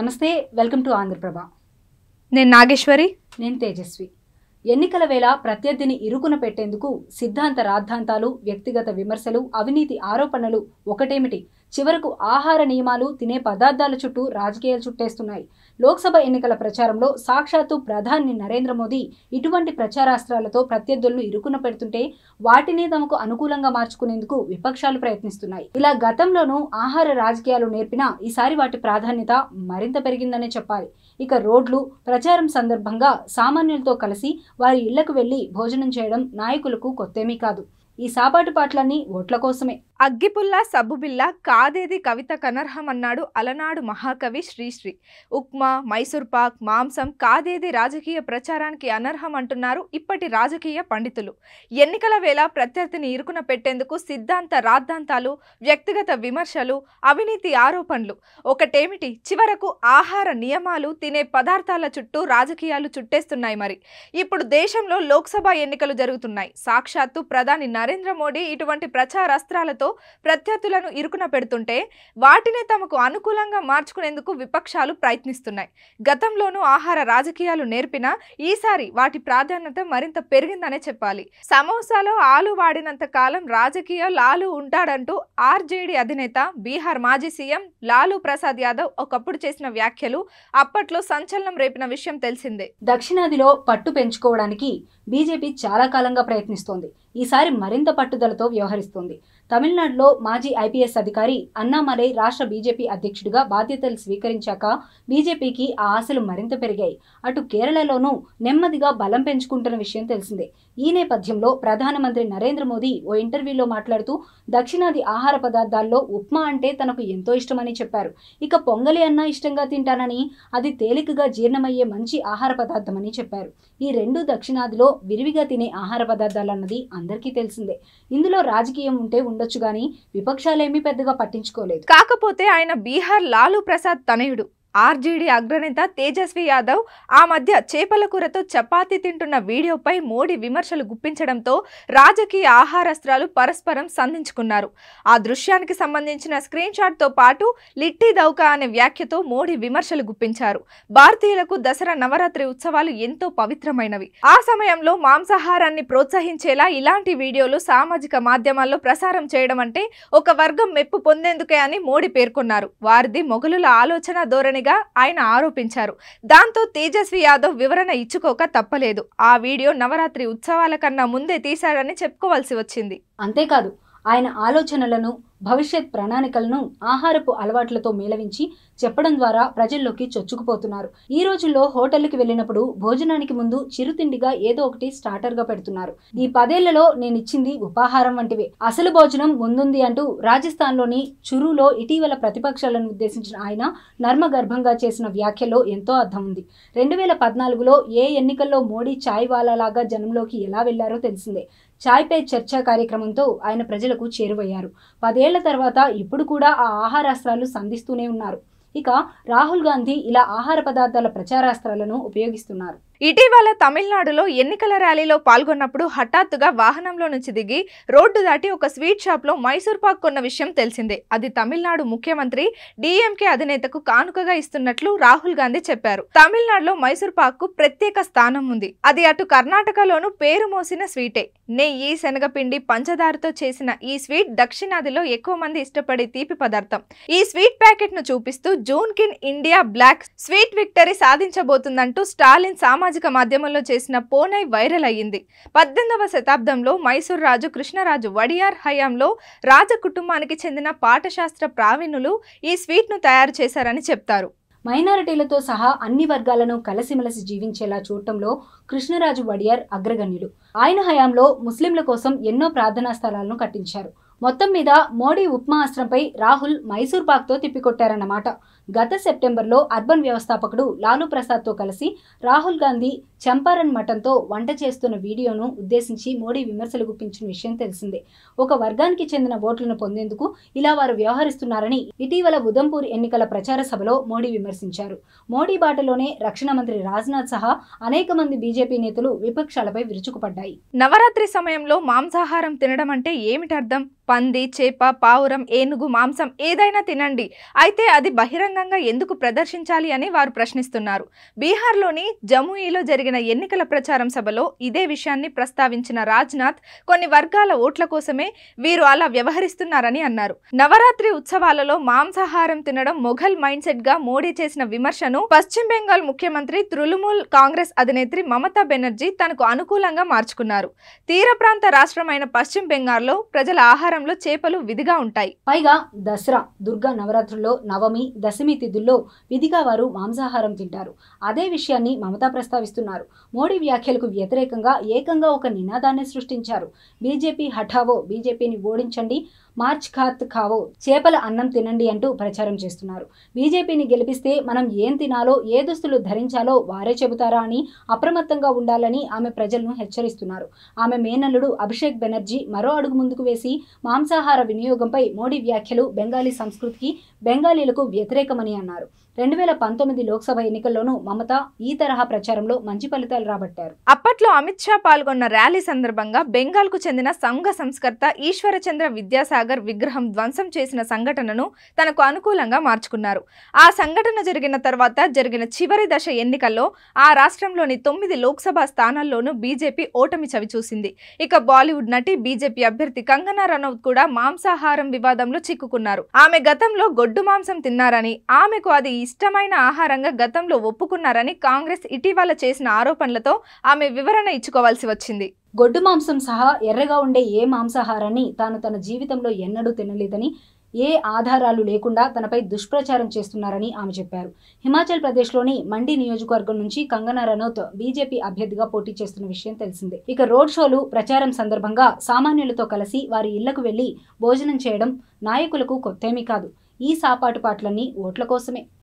నమస్తే welcome to Andhraprabha నేను నాగేశ్వరి నేను తేజస్వి ఎన్నికల వేళ ప్రత్యర్థిని ఇరుకున పెట్టేందుకు సిద్ధాంత రాద్ధాంతాలు వ్యక్తిగత విమర్శలు అవినీతి ఆరోపణలు ఒకటేమిటి చివరకు ఆహార నియమాలు తినే పదార్థాల చుట్టూ రాజకీయాలు చుట్టేస్తున్నాయి లోక్సభ ఎన్నికల ప్రచారంలో సాక్షాత్తు ప్రధాని నరేంద్ర మోదీ ఇటువంటి ప్రచారాస్త్రాలతో ప్రత్యర్థులను ఇరుకున పెడుతుంటే వాటిని తమకు అనుకూలంగా మార్చుకునేందుకు విపక్షాలు ప్రయత్నిస్తున్నాయి ఇలా గతంలోనూ ఆహార రాజకీయాలు నేర్పినా ఈసారి వాటి ప్రాధాన్యత మరింత పెరిగిందనే చెప్పాలి ఇక రోడ్లు ప్రచారం సందర్భంగా సామాన్యులతో కలిసి వారి ఇళ్లకు వెళ్లి భోజనం చేయడం నాయకులకు కొత్తేమీ కాదు ఈ సాపాటు పాటలన్నీ ఓట్ల కోసమే అగ్గిపుల్ల సబ్బుబిల్ల కాదేది కవిత కనర్హం అన్నాడు అలనాడు మహాకవి శ్రీశ్రీ ఉప్మా మైసూర్ పాక్ మాంసం కాదేది రాజకీయ ప్రచారానికి అనర్హం అంటున్నారు ఇప్పటి రాజకీయ పండితులు ఎన్నికల వేళ ప్రత్యర్థిని ఇరుకున పెట్టేందుకు సిద్ధాంత రాద్ధాంతాలు వ్యక్తిగత విమర్శలు అవినీతి ఆరోపణలు ఒకటేమిటి చివరకు ఆహార నియమాలు తినే పదార్థాల చుట్టూ రాజకీయాలు చుట్టేస్తున్నాయి మరి ఇప్పుడు దేశంలో లోక్సభ ఎన్నికలు జరుగుతున్నాయి సాక్షాత్తు ప్రధాని నరేంద్ర మోడీ ఇటువంటి ప్రచారాస్త్రాలతో ప్రత్యర్థులను ఇరుకున పెడుతుంటే వాటినే తమకు అనుకూలంగా మార్చుకునేందుకు విపక్షాలు ప్రయత్నిస్తున్నాయి గతంలోనూ ఆహార రాజకీయాలు నేర్పిన ఈసారి వాటి ప్రాధాన్యత మరింత పెరిగిందనే చెప్పాలి సమోసాలో ఆలు వాడినంత కాలం రాజకీయ లాలు ఉంటాడంటూ ఆర్జేడీ అధినేత బీహార్ మాజీ సీఎం లాలు ప్రసాద్ యాదవ్ ఒకప్పుడు చేసిన వ్యాఖ్యలు అప్పట్లో సంచలనం రేపిన విషయం తెలిసిందే దక్షిణాదిలో పట్టు పెంచుకోవడానికి బీజేపీ చాలా కాలంగా ప్రయత్నిస్తోంది ఈసారి మరింత పట్టుదలతో వ్యవహరిస్తుంది తమిళనాడులో మాజీ ఐపీఎస్ అధికారి అన్నామలై రాష్ట్ర బీజేపీ అధ్యక్షుడిగా బాధ్యతలు స్వీకరించాక బీజేపీకి ఆ ఆశలు మరింత పెరిగాయి అటు కేరళలోనూ నెమ్మదిగా బలం పెంచుకుంటున్న విషయం తెలిసిందే ఈ నేపథ్యంలో ప్రధానమంత్రి నరేంద్ర మోదీ ఓ ఇంటర్వ్యూలో మాట్లాడుతూ దక్షిణాది ఆహార పదార్థాల్లో ఉప్మా అంటే తనకు ఎంతో ఇష్టమని చెప్పారు ఇక పొంగలి అన్నా ఇష్టంగా తింటానని అది తేలికగా జీర్ణమయ్యే మంచి ఆహార పదార్థమని చెప్పారు ఈ రెండు దక్షిణాదిలో విరివిగా తినే ఆహార పదార్థాలన్నది అందరికీ తెలిసిందే ఇందులో రాజకీయం ఉంటే ఉండొచ్చు గాని విపక్షాలేమీ పెద్దగా పట్టించుకోలేదు కాకపోతే ఆయన బీహార్ లాలూ ప్రసాద్ తనయుడు ఆర్జేడీ అగ్రనేత తేజస్వి యాదవ్ ఆ మధ్య చేపల కూరతో చపాతి తింటున్న వీడియోపై మోడీ విమర్శలు గుప్పించడంతో రాజకీయ ఆహారస్త్రాలు పరస్పరం సంధించుకున్నారు ఆ దృశ్యానికి సంబంధించిన స్క్రీన్ షాట్తో పాటు లిట్టి దౌకా అనే వ్యాఖ్యతో మోడీ విమర్శలు గుప్పించారు భారతీయులకు దసరా నవరాత్రి ఉత్సవాలు ఎంతో పవిత్రమైనవి ఆ సమయంలో మాంసాహారాన్ని ప్రోత్సహించేలా ఇలాంటి వీడియోలు సామాజిక మాధ్యమాల్లో ప్రసారం చేయడం అంటే ఒక వర్గం మెప్పు పొందేందుకే అని మోడీ పేర్కొన్నారు వారిది మొఘలుల ఆలోచన ధోరణి చేశాననిగా ఆయన ఆరోపించారు దాంతో తేజస్వి యాదవ్ వివరణ ఇచ్చుకోక తప్పలేదు ఆ వీడియో నవరాత్రి ఉత్సవాల కన్నా ముందే తీశాడని చెప్పుకోవాల్సి వచ్చింది అంతేకాదు ఆయన ఆలోచనలను భవిష్యత్ ప్రణాళికలను ఆహారపు అలవాట్లతో మేళవించి చెప్పడం ద్వారా ప్రజల్లోకి చొచ్చుకుపోతున్నారు ఈ రోజుల్లో హోటళ్లకు వెళ్ళినప్పుడు భోజనానికి ముందు చిరుతిండిగా ఏదో ఒకటి స్టార్టర్ గా పెడుతున్నారు ఈ పదేళ్లలో నేనిచ్చింది ఉపాహారం వంటివే అసలు భోజనం ముందుంది అంటూ రాజస్థాన్ లోని చురులో ఇటీవల ప్రతిపక్షాలను ఉద్దేశించిన ఆయన నర్మ గర్భంగా చేసిన వ్యాఖ్యలో ఎంతో అర్థం ఉంది రెండు వేల పద్నాలుగులో ఏ ఎన్నికల్లో మోడీ చాయ్ వాలాలాగా జనంలోకి ఎలా వెళ్లారో తెలిసిందే చాయ్ పే చర్చా కార్యక్రమంతో ఆయన ప్రజలకు చేరువయ్యారు పదేళ్ల తర్వాత ఇప్పుడు కూడా ఆ ఆహారాస్త్రాలు సంధిస్తూనే ఉన్నారు ఇక రాహుల్ గాంధీ ఇలా ఆహార పదార్థాల ప్రచారాస్త్రాలను ఉపయోగిస్తున్నారు ఇటీవల తమిళనాడులో ఎన్నికల ర్యాలీలో పాల్గొన్నప్పుడు హఠాత్తుగా వాహనంలో నుంచి దిగి రోడ్డు దాటి ఒక స్వీట్ షాప్ లో మైసూర్ పాక్ కొన్న విషయం తెలిసిందే అది తమిళనాడు ముఖ్యమంత్రి డిఎంకే అధినేతకు కానుకగా ఇస్తున్నట్లు రాహుల్ గాంధీ చెప్పారు తమిళనాడులో మైసూర్ పాక్ కు ప్రత్యేక స్థానం ఉంది అది అటు కర్ణాటకలోనూ పేరు మోసిన స్వీటే నెయ్యి శనగపిండి పంచదారతో చేసిన ఈ స్వీట్ దక్షిణాదిలో ఎక్కువ మంది ఇష్టపడే తీపి పదార్థం ఈ స్వీట్ ప్యాకెట్ ను చూపిస్తూ జూన్ కిన్ ఇండియా బ్లాక్ స్వీట్ విక్టరీ సాధించబోతుందంటూ స్టాలిన్ సామాజిక సామాజిక మాధ్యమంలో చేసిన పోనై వైరల్ అయ్యింది పద్దెనిమిదవ శతాబ్దంలో మైసూర్ రాజు కృష్ణరాజు వడియార్ హయాంలో రాజ కుటుంబానికి చెందిన పాఠశాస్త్ర ప్రావీణులు ఈ స్వీట్ను తయారు చేశారని చెప్తారు మైనారిటీలతో సహా అన్ని వర్గాలను కలసిమలసి జీవించేలా చూడటంలో కృష్ణరాజు వడియార్ అగ్రగణ్యుడు ఆయన హయాంలో ముస్లింల కోసం ఎన్నో ప్రార్థనా స్థలాలను కట్టించారు మొత్తం మీద మోడీ ఉప్మా అస్త్రంపై రాహుల్ మైసూర్ పాక్తో తిప్పికొట్టారన్నమాట గత సెప్టెంబర్లో అర్బన్ వ్యవస్థాపకుడు లాలూ ప్రసాద్తో కలిసి రాహుల్ గాంధీ చంపారన్ మఠంతో వంట చేస్తున్న వీడియోను ఉద్దేశించి మోడీ విమర్శలు గుప్పించిన విషయం తెలిసిందే ఒక వర్గానికి చెందిన ఓట్లను పొందేందుకు ఇలా వారు వ్యవహరిస్తున్నారని ఇటీవల ఉదంపూర్ ఎన్నికల ప్రచార సభలో మోడీ విమర్శించారు మోడీ బాటలోనే రక్షణ మంత్రి రాజ్నాథ్ సహా అనేక మంది బీజేపీ నేతలు విపక్షాలపై విరుచుకుపడ్డాయి నవరాత్రి సమయంలో మాంసాహారం తినడం అంటే ఏమిటర్థం పంది చేప పావురం ఏనుగు మాంసం ఏదైనా తినండి అయితే అది బహిరంగ బహిరంగంగా ఎందుకు ప్రదర్శించాలి అని వారు ప్రశ్నిస్తున్నారు బీహార్లోని జమూయిలో జరిగిన ఎన్నికల ప్రచారం సభలో ఇదే విషయాన్ని ప్రస్తావించిన రాజ్నాథ్ కొన్ని వర్గాల ఓట్ల కోసమే వీరు అలా వ్యవహరిస్తున్నారని అన్నారు నవరాత్రి ఉత్సవాలలో మాంసాహారం తినడం మొఘల్ మైండ్ సెట్ గా మోడీ చేసిన విమర్శను పశ్చిమ బెంగాల్ ముఖ్యమంత్రి తృణమూల్ కాంగ్రెస్ అధినేత్రి మమతా బెనర్జీ తనకు అనుకూలంగా మార్చుకున్నారు తీర ప్రాంత రాష్ట్రమైన పశ్చిమ బెంగాల్లో ప్రజల ఆహారంలో చేపలు విధిగా ఉంటాయి పైగా దసరా దుర్గా నవరాత్రుల్లో నవమి దశ దశమి తిథుల్లో విధిగా వారు మాంసాహారం తింటారు అదే విషయాన్ని మమతా ప్రస్తావిస్తున్నారు మోడీ వ్యాఖ్యలకు వ్యతిరేకంగా ఏకంగా ఒక నినాదాన్ని సృష్టించారు బీజేపీ హఠావో బీజేపీని ఓడించండి మార్చ్ ఖాత్ ఖావో చేపల అన్నం తినండి అంటూ ప్రచారం చేస్తున్నారు బీజేపీని గెలిపిస్తే మనం ఏం తినాలో ఏ దుస్తులు ధరించాలో వారే చెబుతారా అని అప్రమత్తంగా ఉండాలని ఆమె ప్రజలను హెచ్చరిస్తున్నారు ఆమె మేనల్లుడు అభిషేక్ బెనర్జీ మరో అడుగు ముందుకు వేసి మాంసాహార వినియోగంపై మోడీ వ్యాఖ్యలు బెంగాలీ సంస్కృతికి బెంగాలీలకు వ్యతిరేక కీలకమని అన్నారు రెండు వేల పంతొమ్మిది లోక్సభ ఎన్నికల్లోనూ మమత ఈ తరహా ప్రచారంలో మంచి ఫలితాలు రాబట్టారు అప్పట్లో అమిత్ షా పాల్గొన్న ర్యాలీ సందర్భంగా బెంగాల్కు చెందిన సంఘ సంస్కర్త ఈశ్వరచంద్ర విద్యాసాగర్ విగ్రహం ధ్వంసం చేసిన సంఘటనను తనకు అనుకూలంగా మార్చుకున్నారు ఆ సంఘటన జరిగిన తర్వాత జరిగిన చివరి దశ ఎన్నికల్లో ఆ రాష్ట్రంలోని తొమ్మిది లోక్సభ స్థానాల్లోనూ బీజేపీ ఓటమి చవిచూసింది ఇక బాలీవుడ్ నటి బీజేపీ అభ్యర్థి కంగనా రనౌత్ కూడా మాంసాహారం వివాదంలో చిక్కుకున్నారు ఆమె గతంలో గొడ్డు మాంసం తిన్నారని ఆమెకు అది ఇష్టమైన ఆహారంగా గతంలో ఒప్పుకున్నారని కాంగ్రెస్ ఇటీవల చేసిన ఆరోపణలతో ఆమె వివరణ ఇచ్చుకోవాల్సి వచ్చింది గొడ్డు మాంసం సహా ఎర్రగా ఉండే ఏ మాంసాహారాన్ని తాను తన జీవితంలో ఎన్నడూ తినలేదని ఏ ఆధారాలు లేకుండా తనపై దుష్ప్రచారం చేస్తున్నారని ఆమె చెప్పారు హిమాచల్ ప్రదేశ్లోని మండి నియోజకవర్గం నుంచి కంగనా రనౌత్ బీజేపీ అభ్యర్థిగా పోటీ చేస్తున్న విషయం తెలిసిందే ఇక రోడ్ షోలు ప్రచారం సందర్భంగా సామాన్యులతో కలిసి వారి ఇళ్లకు వెళ్లి భోజనం చేయడం నాయకులకు కొత్తేమీ కాదు ఈ సాపాటు పాటలన్నీ ఓట్ల కోసమే